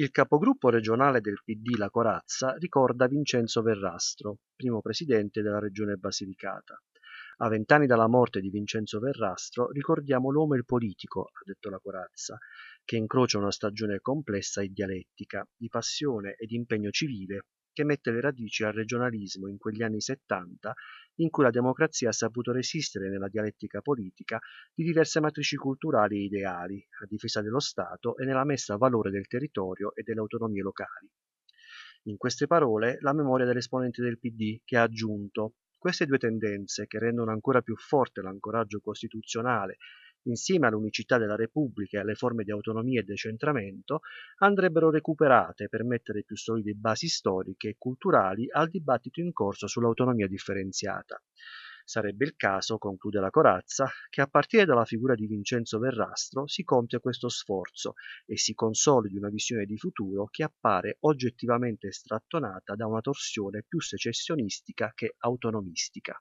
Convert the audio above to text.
Il capogruppo regionale del PD La Corazza ricorda Vincenzo Verrastro, primo presidente della regione Basilicata. A vent'anni dalla morte di Vincenzo Verrastro ricordiamo l'uomo e il politico, ha detto La Corazza, che incrocia una stagione complessa e dialettica, di passione e di impegno civile che mette le radici al regionalismo in quegli anni 70 in cui la democrazia ha saputo resistere nella dialettica politica di diverse matrici culturali e ideali, a difesa dello Stato e nella messa a valore del territorio e delle autonomie locali. In queste parole la memoria dell'esponente del PD che ha aggiunto queste due tendenze che rendono ancora più forte l'ancoraggio costituzionale insieme all'unicità della Repubblica e alle forme di autonomia e decentramento, andrebbero recuperate per mettere più solide basi storiche e culturali al dibattito in corso sull'autonomia differenziata. Sarebbe il caso, conclude la Corazza, che a partire dalla figura di Vincenzo Verrastro si compia questo sforzo e si consolidi una visione di futuro che appare oggettivamente strattonata da una torsione più secessionistica che autonomistica.